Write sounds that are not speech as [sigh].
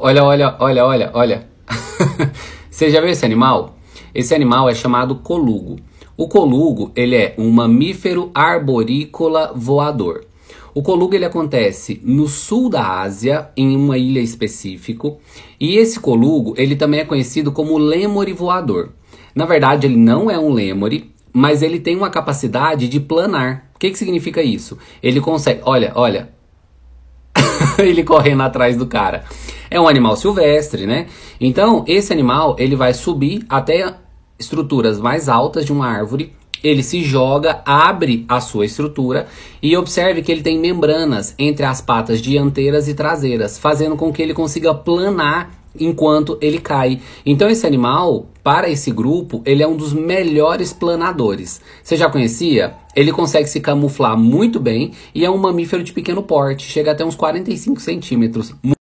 Olha, olha, olha, olha, olha. [laughs] Você já viu esse animal? Esse animal é chamado colugo. O colugo ele é um mamífero arborícola voador. O colugo ele acontece no sul da Ásia, em uma ilha específico, e esse colugo ele também é conhecido como lêmure voador. Na verdade, ele não é um lêmure, mas ele tem uma capacidade de planar. O que, que significa isso? Ele consegue, olha, olha, [laughs] ele correndo atrás do cara. É um animal silvestre, né? Então, esse animal, ele vai subir até estruturas mais altas de uma árvore, ele se joga, abre a sua estrutura e observe que ele tem membranas entre as patas dianteiras e traseiras, fazendo com que ele consiga planar enquanto ele cai. Então esse animal para esse grupo, ele é um dos melhores planadores. Você já conhecia? Ele consegue se camuflar muito bem e é um mamífero de pequeno porte, chega até uns 45 centímetros.